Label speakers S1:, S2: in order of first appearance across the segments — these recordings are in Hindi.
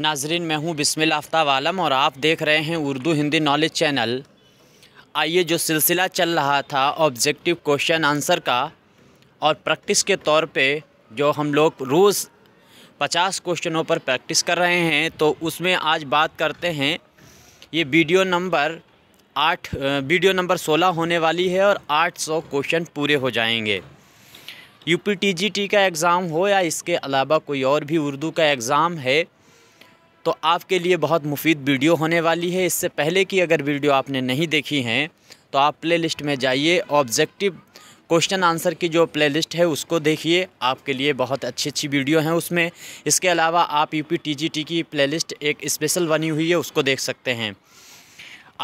S1: नाजरीन मैं हूँ बिस्मिल आफ्ताब आलम और आप देख रहे हैं उर्दू हिंदी नॉलेज चैनल आइए जो सिलसिला चल रहा था ऑब्जेक्टिव क्वेश्चन आंसर का और प्रैक्टिस के तौर पे जो हम लोग रोज़ पचास क्वेश्चनों पर प्रैक्टिस कर रहे हैं तो उसमें आज बात करते हैं ये वीडियो नंबर आठ वीडियो नंबर सोलह होने वाली है और आठ सौ क्वेश्चन पूरे हो जाएंगे U P T G T का एग्ज़ाम हो या इसके अलावा कोई और भी उर्दू का एग्ज़ाम है तो आपके लिए बहुत मुफीद वीडियो होने वाली है इससे पहले कि अगर वीडियो आपने नहीं देखी हैं तो आप प्लेलिस्ट में जाइए ऑब्जेक्टिव क्वेश्चन आंसर की जो प्लेलिस्ट है उसको देखिए आपके लिए बहुत अच्छी अच्छी वीडियो हैं उसमें इसके अलावा आप यू पी की प्लेलिस्ट एक स्पेशल बनी हुई है उसको देख सकते हैं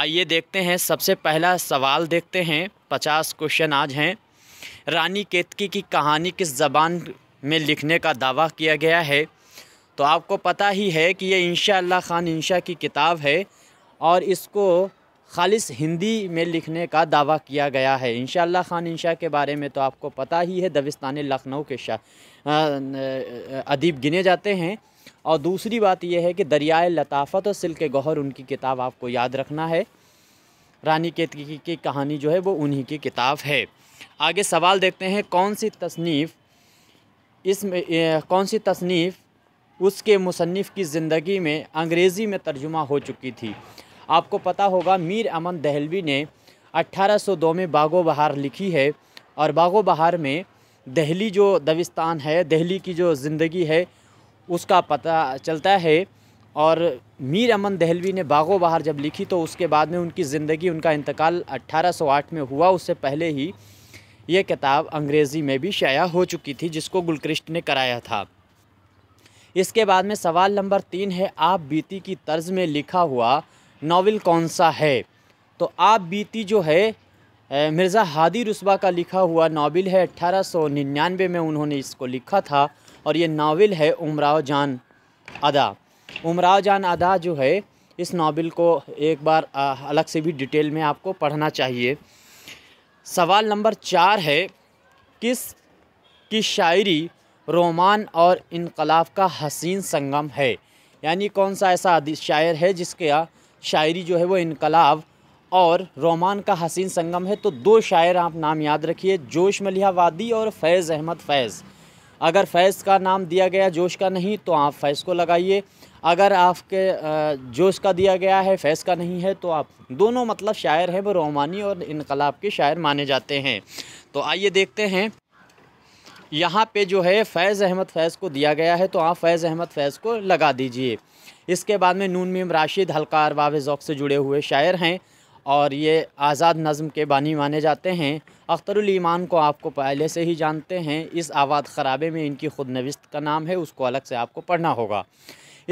S1: आइए देखते हैं सबसे पहला सवाल देखते हैं पचास क्वेश्चन आज हैं रानी केतकी की कहानी किस जबान में लिखने का दावा किया गया है तो आपको पता ही है कि ये इनशा ख़ान इनशा की किताब है और इसको खालिस हिंदी में लिखने का दावा किया गया है इंशा ख़ान इंशा के बारे में तो आपको पता ही है दबिस्तान लखनऊ के शाह अदीब गिने जाते हैं और दूसरी बात यह है कि दरियाए लताफ़त और सिल के गहर उनकी किताब आपको याद रखना है रानी केत की, की कहानी जो है वो उन्हीं की किताब है आगे सवाल देखते हैं कौन सी तसनीफ़ इसमें कौन सी तसनीफ़ उसके मुसनफ़ की ज़िंदगी में अंग्रेज़ी में तर्जुमा हो चुकी थी आपको पता होगा मीर अमन दहलवी ने 1802 में बागो बहार लिखी है और बागो बहार में दहली जो दविस्तान है दहली की जो ज़िंदगी है उसका पता चलता है और मीर अमन दहलवी ने बागो बहार जब लिखी तो उसके बाद में उनकी ज़िंदगी उनका इंतकाल 1808 में हुआ उससे पहले ही ये किताब अंग्रेज़ी में भी शाया हो चुकी थी जिसको गुलकृष्ट ने कराया था इसके बाद में सवाल नंबर तीन है आप बीती की तर्ज में लिखा हुआ नावल कौन सा है तो आप बीती जो है मिर्ज़ा हादी रस्बा का लिखा हुआ नावल है निन्यानवे में उन्होंने इसको लिखा था और ये नावल है उमराव जान अदा उमराव जान अदा जो है इस नावल को एक बार अलग से भी डिटेल में आपको पढ़ना चाहिए सवाल नंबर चार है किस की शायरी रोमान और इनकलाब का हसीन संगम है यानी कौन सा ऐसा शायर है जिसके शायरी जो है वो इनकलाब और रोमान का हसीन संगम है तो दो शायर आप नाम याद रखिए जोश मलिहा वादी और फैज़ अहमद फैज़ अगर फैज़ का नाम दिया गया जोश का नहीं तो आप फैज़ को लगाइए अगर आपके जोश का दिया गया है फैज़ का नहीं है तो आप दोनों मतलब शायर हैं वो रोमानी और इनकलाब के शायर माने जाते हैं तो आइए देखते हैं यहाँ पे जो है फैज़ अहमद फैज़ को दिया गया है तो आप फैज़ अहमद फैज़ को लगा दीजिए इसके बाद में नून मीम राशिद हल्का वाव ज़ौक से जुड़े हुए शायर हैं और ये आज़ाद नज़म के बानी माने जाते हैं अख्तरुल ईमान को आपको पहले से ही जानते हैं इस आवाज़ ख़राबे में इनकी खुद नविस्त का नाम है उसको अलग से आपको पढ़ना होगा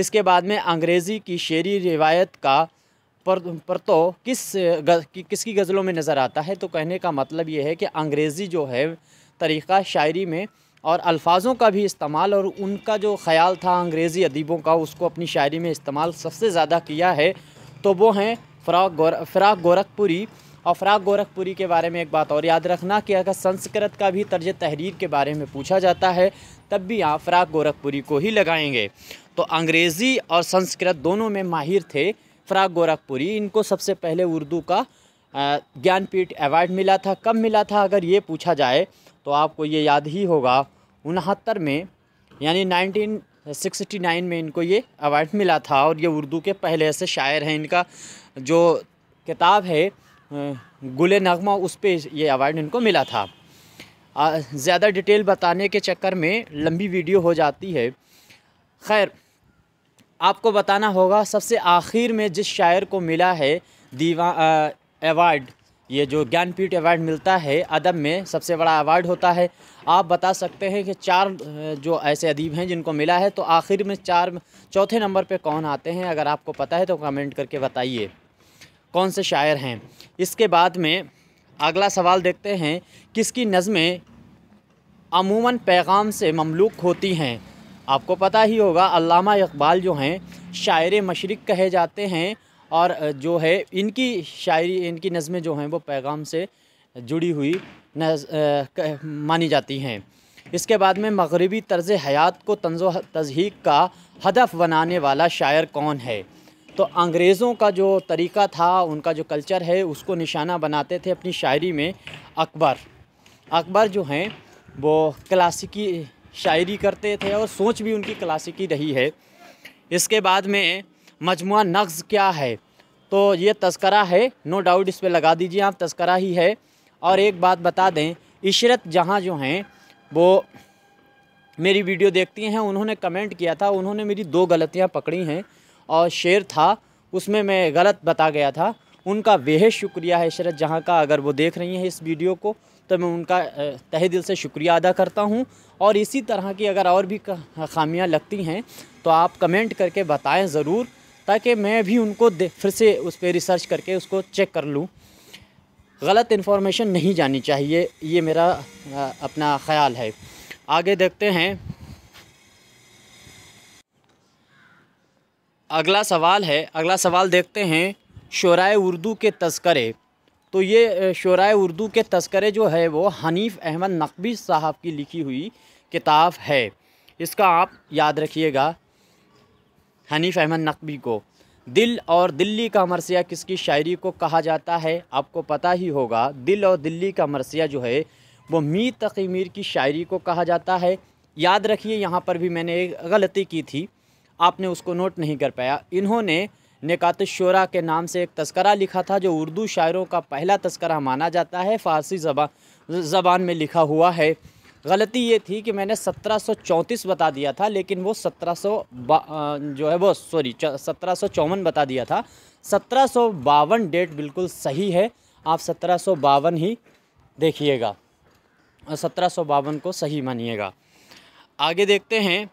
S1: इसके बाद में अंग्रेज़ी की शेरी रिवायत का पर परतो किस ग, किसकी गज़लों में नज़र आता है तो कहने का मतलब ये है कि अंग्रेज़ी जो है तरीक़ा शायरी में और अल्फाजों का भी इस्तेमाल और उनका जो ख्याल था अंग्रेज़ी अदीबों का उसको अपनी शायरी में इस्तेमाल सबसे ज़्यादा किया है तो वो हैं फ़राक गोर फ़राक गोरखपुरी और फ़राक गोरखपुरी के बारे में एक बात और याद रखना कि अगर संस्कृत का भी तर्ज तहरीर के बारे में पूछा जाता है तब भी आप फ़राक गोरखपुरी को ही लगाएंगे तो अंग्रेज़ी और संस्कृत दोनों में माहिर थे फ़राक गोरखपुरी इनको सबसे पहले उर्दू का ज्ञानपीठ अवार्ड मिला था कब मिला था अगर ये पूछा जाए तो आपको ये याद ही होगा उनहत्तर में यानी 1969 में इनको ये अवार्ड मिला था और ये उर्दू के पहले ऐसे शायर हैं इनका जो किताब है गुल नगमा उस पर ये अवार्ड इनको मिला था ज़्यादा डिटेल बताने के चक्कर में लंबी वीडियो हो जाती है खैर आपको बताना होगा सबसे आखिर में जिस शायर को मिला है दीवा अवार्ड ये जो ज्ञानपीठ अवार्ड मिलता है अदब में सबसे बड़ा अवार्ड होता है आप बता सकते हैं कि चार जो ऐसे अदीब हैं जिनको मिला है तो आखिर में चार चौथे नंबर पे कौन आते हैं अगर आपको पता है तो कमेंट करके बताइए कौन से शायर हैं इसके बाद में अगला सवाल देखते हैं किसकी नज़में अमूमन पैगाम से ममलूक होती हैं आपको पता ही होगा अल्लामा इकबाल जो हैं शायर मशरक़ कहे जाते हैं और जो है इनकी शायरी इनकी नज़में जो हैं वो पैगाम से जुड़ी हुई नज, आ, मानी जाती हैं इसके बाद में मगरबी तर्ज़ हयात को तंजो तजहीक का हदफ बनाने वाला शायर कौन है तो अंग्रेज़ों का जो तरीका था उनका जो कल्चर है उसको निशाना बनाते थे अपनी शायरी में अकबर अकबर जो हैं वो क्लासिकी शायरी करते थे और सोच भी उनकी क्लासिकी रही है इसके बाद में मजमु नक्स क्या है तो ये तस्करा है नो डाउट इस पर लगा दीजिए आप तस्करा ही है और एक बात बता दें इशरत जहाँ जो हैं वो मेरी वीडियो देखती हैं उन्होंने कमेंट किया था उन्होंने मेरी दो गलतियाँ पकड़ी हैं और शेर था उसमें मैं गलत बता गया था उनका बेहद शुक्रिया है इशरत जहाँ का अगर वो देख रही हैं इस वीडियो को तो मैं उनका तहे दिल से शुक्रिया अदा करता हूँ और इसी तरह की अगर और भी खामियाँ लगती हैं तो आप कमेंट करके बताएँ ज़रूर ताकि मैं भी उनको फिर से उस पर रिसर्च करके उसको चेक कर लूँ गलत इन्फॉर्मेशन नहीं जानी चाहिए ये मेरा अपना ख़्याल है आगे देखते हैं अगला सवाल है अगला सवाल देखते हैं शराय उर्दू के तस्करे तो ये शराय उर्दू के तस्करे जो है वो हनीफ़ अहमद नकबी साहब की लिखी हुई किताब है इसका आप याद रखिएगा हनीफ अहमद नकवी को दिल और दिल्ली का मरसिया किसकी शायरी को कहा जाता है आपको पता ही होगा दिल और दिल्ली का मरसिया जो है वो मीर तकी मीर की शायरी को कहा जाता है याद रखिए यहाँ पर भी मैंने एक गलती की थी आपने उसको नोट नहीं कर पाया इन्होंने निकात शोरा के नाम से एक तस्करा लिखा था जो उर्दू शायरों का पहला तस्करा माना जाता है फ़ारसी ज़बा ज़बान में लिखा हुआ है गलती ये थी कि मैंने 1734 बता दिया था लेकिन वो 1700 जो है वो सॉरी सत्रह बता दिया था सत्रह डेट बिल्कुल सही है आप सत्रह ही देखिएगा सौ सत्रह को सही मानिएगा आगे देखते हैं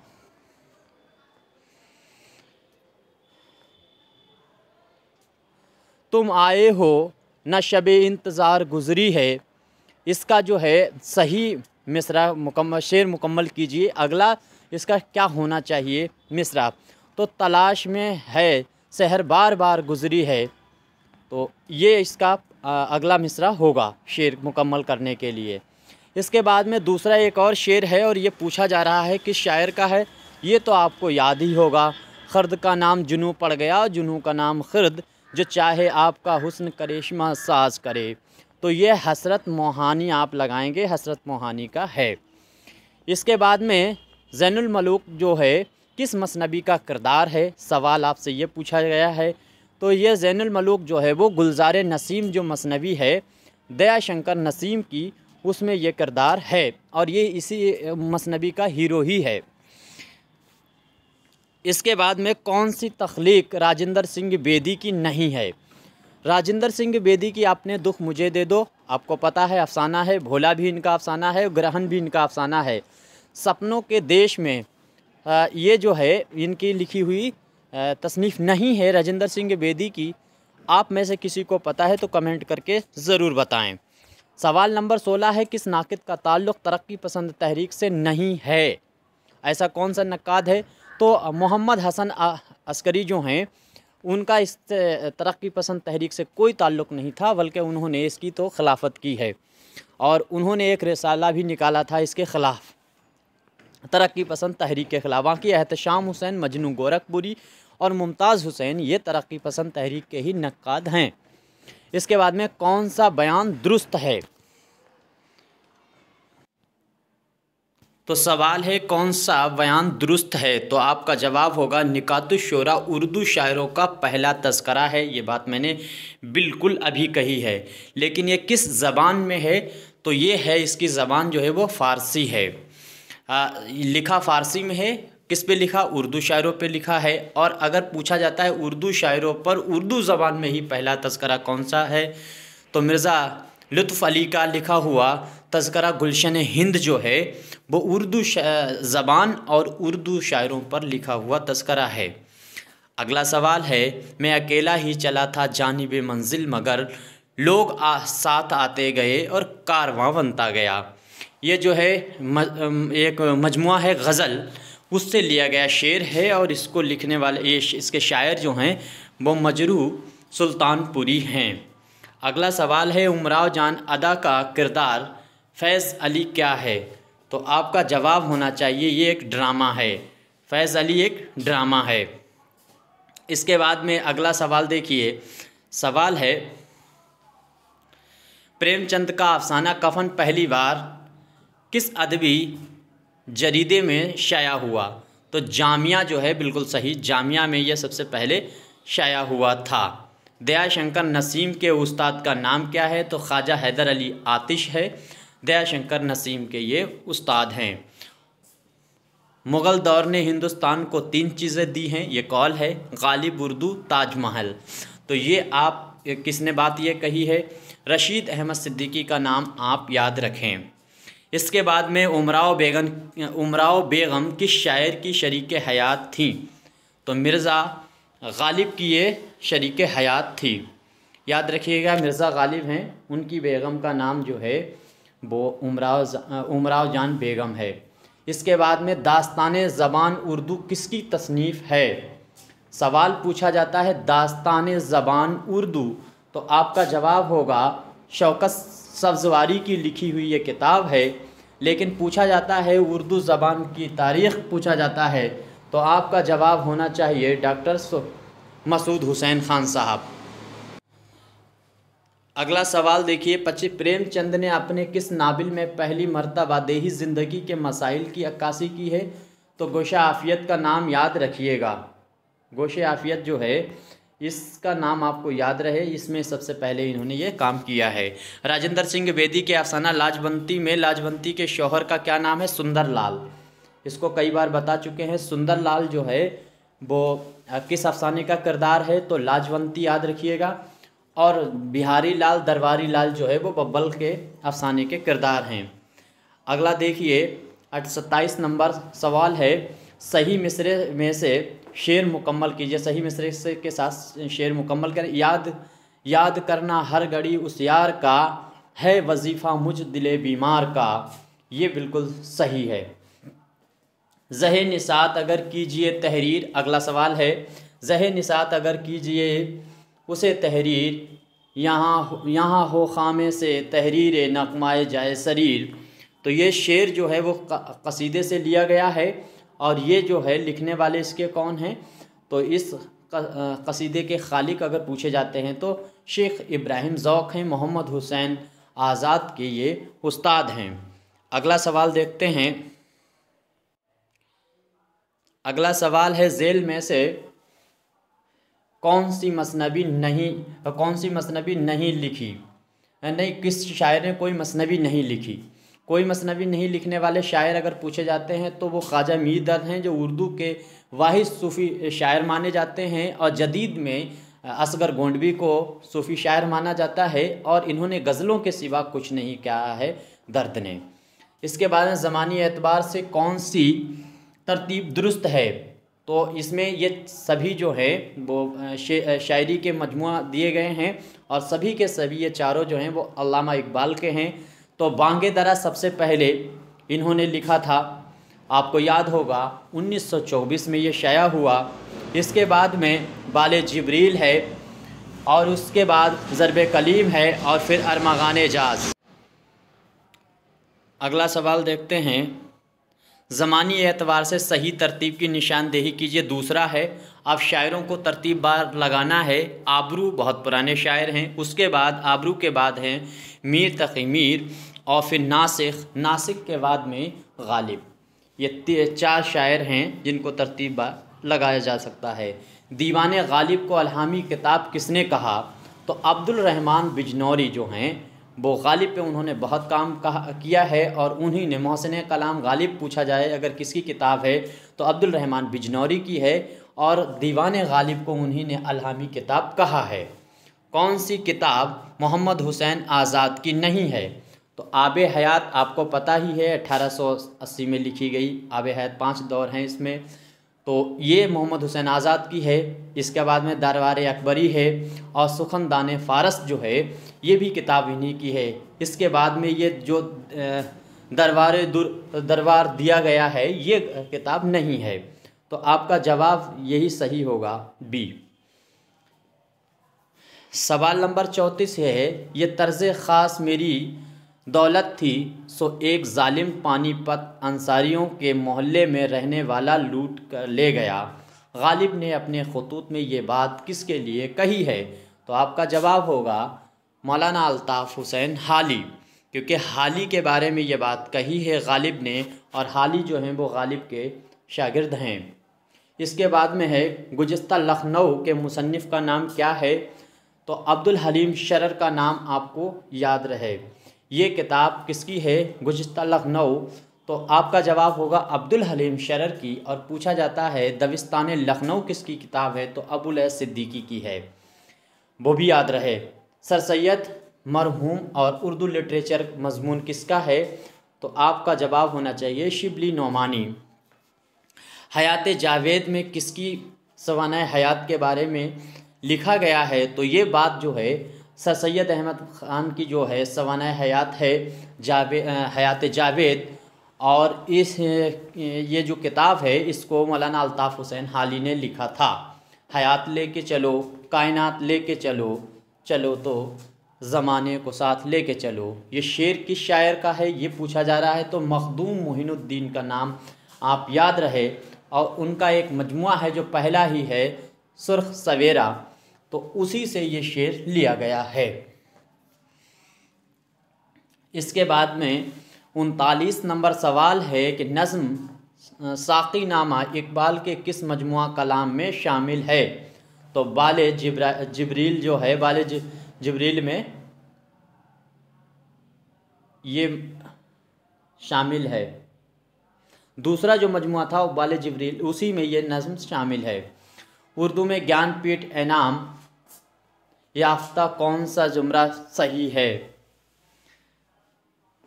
S1: तुम आए हो न शब इंतज़ार गुज़री है इसका जो है सही मिसरा मुकम्मल शेर मुकम्मल कीजिए अगला इसका क्या होना चाहिए मिसरा तो तलाश में है शहर बार बार गुजरी है तो ये इसका अगला मिसरा होगा शेर मुकम्मल करने के लिए इसके बाद में दूसरा एक और शेर है और ये पूछा जा रहा है कि शायर का है ये तो आपको याद ही होगा खर्द का नाम जुनू पड़ गया जुनू का नाम खर्द जो चाहे आपका हुस्न करिश्मा साज करे तो ये हसरत मोहानी आप लगाएंगे हसरत मोहानी का है इसके बाद में जैनमलूक जो है किस मसनबी का किरदार है सवाल आपसे ये पूछा गया है तो ये जैनमलूक जो है वो गुलजार नसीम जो मसनबी है दया शंकर नसीम की उसमें यह किरदार है और ये इसी मसनबी का हीरो ही है इसके बाद में कौन सी तख्लीक राजेंद्र सिंह बेदी की नहीं है राजेंद्र सिंह बेदी की आपने दुख मुझे दे दो आपको पता है अफसाना है भोला भी इनका अफसाना है ग्रहण भी इनका अफसाना है सपनों के देश में ये जो है इनकी लिखी हुई तसनीफ़ नहीं है राजेंद्र सिंह बेदी की आप में से किसी को पता है तो कमेंट करके ज़रूर बताएं सवाल नंबर सोलह है किस नाकद का ताल्लुक़ तरक्की पसंद तहरीक से नहीं है ऐसा कौन सा नक़ाद है तो मोहम्मद हसन अस्करी जो हैं उनका इस तरक्की पसंद तहरीक से कोई ताल्लुक़ नहीं था बल्कि उन्होंने इसकी तो खिलाफत की है और उन्होंने एक रसाला भी निकाला था इसके ख़िलाफ़ तरक्की पसंद तहरीक के ख़िलाफ़ बाकी एहतशाम हुसैन मजनू गोरखपुरी और मुमताज़ हुसैन ये तरक्की पसंद तहरीक के ही नक्काद हैं इसके बाद में कौन सा बयान दुरुस्त है तो सवाल है कौन सा बयान दुरुस्त है तो आपका जवाब होगा निकात शोरा उर्दू शायरों का पहला तस्करा है ये बात मैंने बिल्कुल अभी कही है लेकिन ये किस ज़बान में है तो ये है इसकी ज़बान जो है वो फ़ारसी है आ, लिखा फ़ारसी में है किस पे लिखा उर्दू शायरों पे लिखा है और अगर पूछा जाता है उर्दू शायरों पर उर्दू ज़बान में ही पहला तस्करा कौन सा है तो मिर्ज़ा लुत्फ़ अली का लिखा हुआ तस्करा गुलशन हिंद जो है वो उर्दू ज़बान और उर्दू शायरों पर लिखा हुआ तस्करा है अगला सवाल है मैं अकेला ही चला था जानब मंजिल मगर लोग आ, साथ आते गए और कारवां बनता गया ये जो है म, एक मजमु है गज़ल उससे लिया गया शेर है और इसको लिखने वाले ये इसके शायर जो हैं वो मजरू सुल्तानपुरी हैं अगला सवाल है उमराव जान अदा का किरदार फैज़ अली क्या है तो आपका जवाब होना चाहिए ये एक ड्रामा है फैज़ अली एक ड्रामा है इसके बाद में अगला सवाल देखिए सवाल है प्रेमचंद का अफसाना कफन पहली बार किस अदबी जरीदे में शाया हुआ तो जामिया जो है बिल्कुल सही जामिया में यह सबसे पहले शाया हुआ था दया शंकर नसीम के उस्ताद का नाम क्या है तो ख्वाजा हैदर अली आतिश है दयाशंकर नसीम के ये उस्ताद हैं मुग़ल दौर ने हिंदुस्तान को तीन चीज़ें दी हैं ये कॉल है गालिब उर्दू ताजमहल तो ये आप किसने बात ये कही है रशीद अहमद सिद्दीकी का नाम आप याद रखें इसके बाद में उमराव बेगम उमराव बेगम किस शायर की शरीक हयात थी तो मिर्ज़ा गालिब की ये शरीक हयात थी याद रखिएगा मिर्ज़ा गालिब हैं उनकी बेगम का नाम जो है वो उमराव उमराव जान बेगम है इसके बाद में दास्तान ज़बान उर्दू किसकी तसनीफ़ है सवाल पूछा जाता है दास्तान ज़बान उर्दू तो आपका जवाब होगा शौकत सब्जवारी की लिखी हुई ये किताब है लेकिन पूछा जाता है उर्दू ज़बान की तारीख़ पूछा जाता है तो आपका जवाब होना चाहिए डॉक्टर मसूद हुसैन ख़ान साहब अगला सवाल देखिए पच्चीस प्रेमचंद ने अपने किस नाविल में पहली मरतबा देही ज़िंदगी के मसाइल की अक्कासी की है तो गोशा आफियत का नाम याद रखिएगा गोशे आफियत जो है इसका नाम आपको याद रहे इसमें सबसे पहले इन्होंने ये काम किया है राजेंद्र सिंह बेदी के अफसाना लाजवंती में लाजवंती के शोहर का क्या नाम है सुंदर लाल इसको कई बार बता चुके हैं सुंदर लाल जो है वो किस अफसाने का किरदार है तो लाजवंती याद रखिएगा और बिहारी लाल दरबारी लाल जो है वो बब्बल के अफसाने के किरदार हैं अगला देखिए सत्ताईस नंबर सवाल है सही मिसरे में से शेर मुकम्मल कीजिए सही मिसरे से के साथ शेर मुकम्मल करें याद याद करना हर घड़ी उस यार का है वजीफ़ा मुझ दिले बीमार का ये बिल्कुल सही है जह निसात अगर कीजिए तहरीर अगला सवाल है जह निसात अगर कीजिए उसे तहरीर यहाँ यहाँ हो खामे से तहरीर नकमाए जाए शरीर तो ये शेर जो है वो कसीदे से लिया गया है और ये जो है लिखने वाले इसके कौन हैं तो इस कसीदे के खालिक अगर पूछे जाते हैं तो शेख इब्राहिम ज़ौक हैं मोहम्मद हुसैन आज़ाद के ये उस्ताद हैं अगला सवाल देखते हैं अगला सवाल है जेल में से कौन सी मसनबी नहीं कौन सी मसनबी नहीं लिखी नहीं किस शायर ने कोई मसनबी नहीं लिखी कोई मसनबी नहीं लिखने वाले शायर अगर पूछे जाते हैं तो वो ख्वाजा मीर दर्द हैं जो उर्दू के वाहिद सूफ़ी शायर माने जाते हैं और जदीद में असगर गोंडवी को सूफ़ी शायर माना जाता है और इन्होंने गज़लों के सिवा कुछ नहीं कहा है दर्द ने इसके बाद ज़मानी एतबार से कौन सी तरतीब दुरुस्त है तो इसमें ये सभी जो है वो शायरी के मजमू दिए गए हैं और सभी के सभी ये चारों जो हैं वो अलामा इकबाल के हैं तो बांगे दरा सबसे पहले इन्होंने लिखा था आपको याद होगा 1924 में ये शाया हुआ इसके बाद में बाल जबरील है और उसके बाद ज़रब कलीम है और फिर अरमागान एजाज अगला सवाल देखते हैं ज़मानी एतवार से सही तरतीब की निशानदेही कीजिए दूसरा है अब शायरों को तरतीब बार लगाना है आबरू बहुत पुराने शायर हैं उसके बाद आबरू के बाद हैं मीर तकी मीर और फिर नासिक नासिक के बाद में गालिब ये चार शायर हैं जिनको तरतीब बार लगाया जा सकता है दीवान गालिब को अलहमी किताब किसने कहा तो अब्दुलरहमान बिजनौरी जो हैं वो गालिब पे उन्होंने बहुत काम कहा किया है और उन्हीं ने मोहसिन कलाम गालिब पूछा जाए अगर किसकी किताब है तो अब्दुल रहमान बिजनौरी की है और दीवान गालिब को उन्हीं ने अलहमी किताब कहा है कौन सी किताब मोहम्मद हुसैन आज़ाद की नहीं है तो आब हयात आपको पता ही है 1880 में लिखी गई आब हयात पाँच दौर हैं इसमें तो ये मोहम्मद हुसैन आज़ाद की है इसके बाद में दरबार अकबरी है और सुखन दान फारस जो है ये भी किताब इन्हीं की है इसके बाद में ये जो दरबार दरबार दिया गया है ये किताब नहीं है तो आपका जवाब यही सही होगा बी सवाल नंबर चौंतीस है ये तर्ज ख़ास मेरी दौलत थी सो एक ालिम पानीपत अंसारियों के मोहल्ले में रहने वाला लूट कर ले गया गालिब ने अपने खतूत में ये बात किसके लिए कही है तो आपका जवाब होगा मौलाना अलताफ़ हुसैन हाली क्योंकि हाली के बारे में ये बात कही है गालिब ने और हाली जो हैं वो गालिब के शागिर्द हैं इसके बाद में है गुजस्त लखनऊ के मुसनफ़ का नाम क्या है तो अब्दुल हलीम शरर का नाम आपको याद रहे ये किताब किसकी है गुज्त लखनऊ तो आपका जवाब होगा अब्दुल हलीम शरर की और पूछा जाता है दविस्तान लखनऊ किसकी किताब है तो अबुल सिद्दीकी की है वो भी याद रहे सर सैद मरहूम और उर्दू लिटरेचर मजमून किसका है तो आपका जवाब होना चाहिए शिबली नोमानी हयात जावेद में किसकी सवाना हयात के बारे में लिखा गया है तो ये बात जो है सर सैद अहमद ख़ान की जो है सवान हयात है जावे हयात जावेद और इस ये जो किताब है इसको मौलाना अलताफ़ हुसैन हाली ने लिखा था हयात ले के चलो कायनात ले के चलो चलो तो ज़माने को साथ ले के चलो ये शेर किस शायर का है ये पूछा जा रहा है तो मखदूम मोहिनुद्दीन का नाम आप याद रहे और उनका एक मजमु है जो पहला ही है सुर्ख सवेरा तो उसी से ये शेर लिया गया है इसके बाद में उनतालीस नंबर सवाल है कि नज़म साकी नामा इकबाल के किस मजमू कलाम में शामिल है तो बाल जबरा जबरील जो है बाल जबरील में ये शामिल है दूसरा जो मजमु था वो बाल जबरील उसी में ये नज़म शामिल है उर्दू में ज्ञानपीठ इनाम याफ्ता कौन सा जुमरा सही है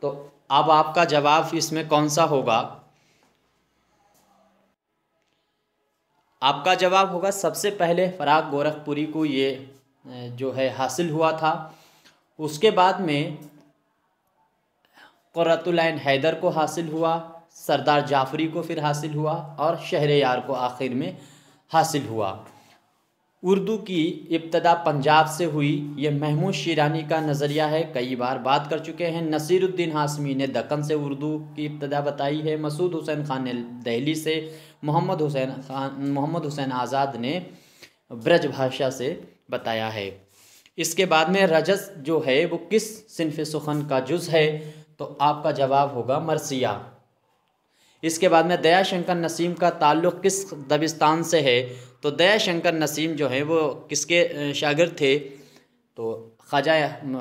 S1: तो अब आपका जवाब इसमें कौन सा होगा आपका जवाब होगा सबसे पहले फराग गोरखपुरी को ये जो है हासिल हुआ था उसके बाद में करतुलैन हैदर को हासिल हुआ सरदार जाफरी को फिर हासिल हुआ और शहर यार को आखिर में हासिल हुआ उर्दू की इब्तदा पंजाब से हुई ये महमूद शिरानी का नज़रिया है कई बार बात कर चुके हैं नसीरुद्दीन हाशमी ने दक्कन से उर्दू की इब्तदा बताई है मसूद हुसैन खान ने दहली से मोहम्मद हुसैन खान मोहम्मद हुसैन आज़ाद ने ब्रज भाषा से बताया है इसके बाद में रजस जो है वो किस सिनफ सुखन का जुज है तो आपका जवाब होगा मरसिया इसके बाद में दया शंकर नसीम का ताल्लुक़ किस दबिस्तान से है तो दया शंकर नसीम जो हैं वो किसके शागिर थे तो ख्वाजा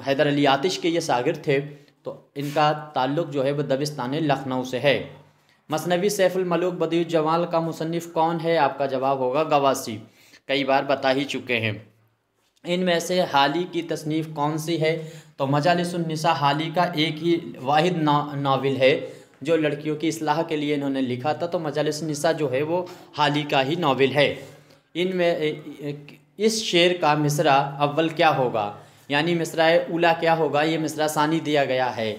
S1: हैदर अली आतिश के ये शागिर थे तो इनका ताल्लुक जो है वह दबिस्तान लखनऊ से है मसनवी सैफुलमलूक बदी जमाल का मुसनफ़ कौन है आपका जवाब होगा गवासी कई बार बता ही चुके हैं इन में से हाली की तसनीफ़ कौन सी है तो हाल हाली का एक ही वाद ना नावल है जो लड़कियों की असलाह के लिए इन्होंने लिखा था तो मजालसनसा जो है वो हाली का ही नावल है इन में इस शेर का मिसरा अव्वल क्या होगा यानी मिसरा उला क्या होगा ये मिसरा सानी दिया गया है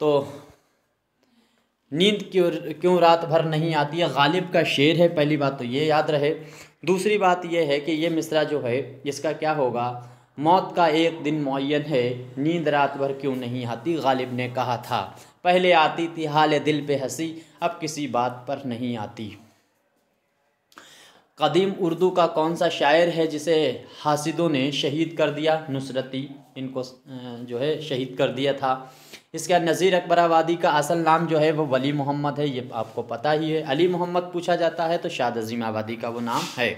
S1: तो नींद क्यों क्यों रात भर नहीं आती है गालिब का शेर है पहली बात तो ये याद रहे दूसरी बात यह है कि ये मिसरा जो है इसका क्या होगा मौत का एक दिन मुन है नींद रात भर क्यों नहीं आती गालिब ने कहा था पहले आती थी हाल दिल पे हंसी अब किसी बात पर नहीं आती कदीम उर्दू का कौन सा शायर है जिसे हासिदों ने शहीद कर दिया नुसरती इनको जो है शहीद कर दिया था इसका नज़ीर अकबर आबादी का असल नाम जो है वो वली मोहम्मद है ये आपको पता ही है अली मोहम्मद पूछा जाता है तो शाद अजीम आबादी का वो नाम है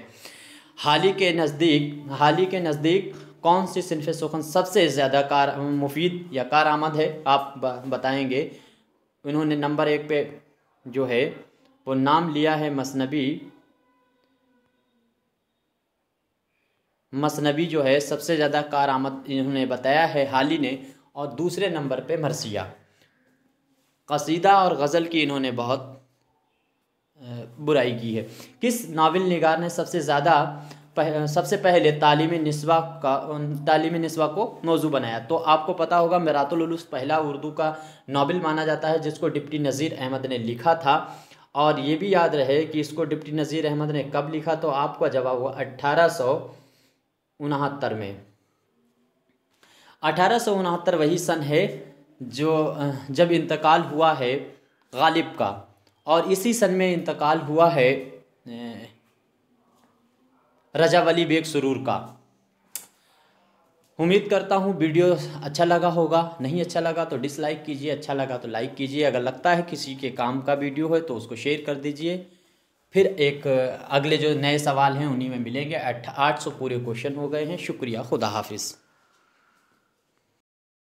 S1: हाल ही के नज़दीक हाल ही के नज़दीक कौन सी सिनफ सुखन सबसे ज़्यादा कार मुफीद या कार आमद है आप बताएंगे इन्होंने नंबर एक पे जो है वो नाम लिया है मसनबी मसनबी जो है सबसे ज़्यादा कार आमद इन्होंने बताया है हाल ही ने और दूसरे नंबर पे मरसिया कसीदा और गज़ल की इन्होंने बहुत बुराई की है किस नावल नगार ने सबसे ज़्यादा पह, सबसे पहले तालीम नस्वा का तालीम नस्वा को मौजू बनाया तो आपको पता होगा मरातुलूस पहला उर्दू का नावल माना जाता है जिसको डिप्टी नज़ीर अहमद ने लिखा था और ये भी याद रहे कि इसको डिप्टी नज़ीर अहमद ने कब लिखा तो आपका जवाब हुआ अट्ठारह सौ उनहत्तर में अठारह वही सन है जो जब इंतकाल हुआ है गालिब का और इसी सन में इंतकाल हुआ है रजा वली बेग सुरूर का उम्मीद करता हूँ वीडियो अच्छा लगा होगा नहीं अच्छा लगा तो डिसलाइक कीजिए अच्छा लगा तो लाइक कीजिए अगर लगता है किसी के काम का वीडियो है तो उसको शेयर कर दीजिए फिर एक अगले जो नए सवाल हैं उन्हीं में मिलेंगे आठ सौ पूरे क्वेश्चन हो गए हैं शुक्रिया खुदा हाफिज़